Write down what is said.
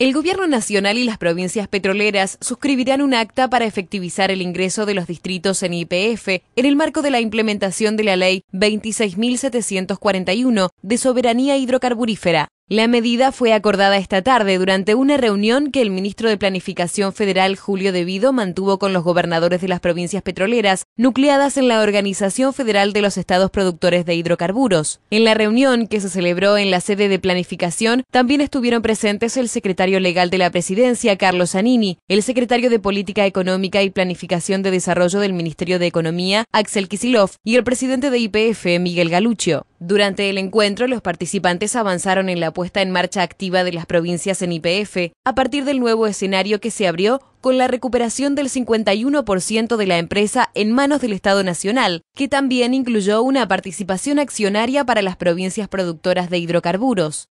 El Gobierno Nacional y las provincias petroleras suscribirán un acta para efectivizar el ingreso de los distritos en IPF en el marco de la implementación de la Ley 26.741 de Soberanía Hidrocarburífera. La medida fue acordada esta tarde durante una reunión que el ministro de Planificación Federal Julio Devido mantuvo con los gobernadores de las provincias petroleras nucleadas en la Organización Federal de los Estados Productores de Hidrocarburos. En la reunión que se celebró en la sede de Planificación también estuvieron presentes el secretario legal de la presidencia, Carlos Anini, el secretario de Política Económica y Planificación de Desarrollo del Ministerio de Economía, Axel Kisilov, y el presidente de IPF, Miguel Galuccio. Durante el encuentro, los participantes avanzaron en la puesta en marcha activa de las provincias en IPF a partir del nuevo escenario que se abrió con la recuperación del 51% de la empresa en manos del Estado Nacional, que también incluyó una participación accionaria para las provincias productoras de hidrocarburos.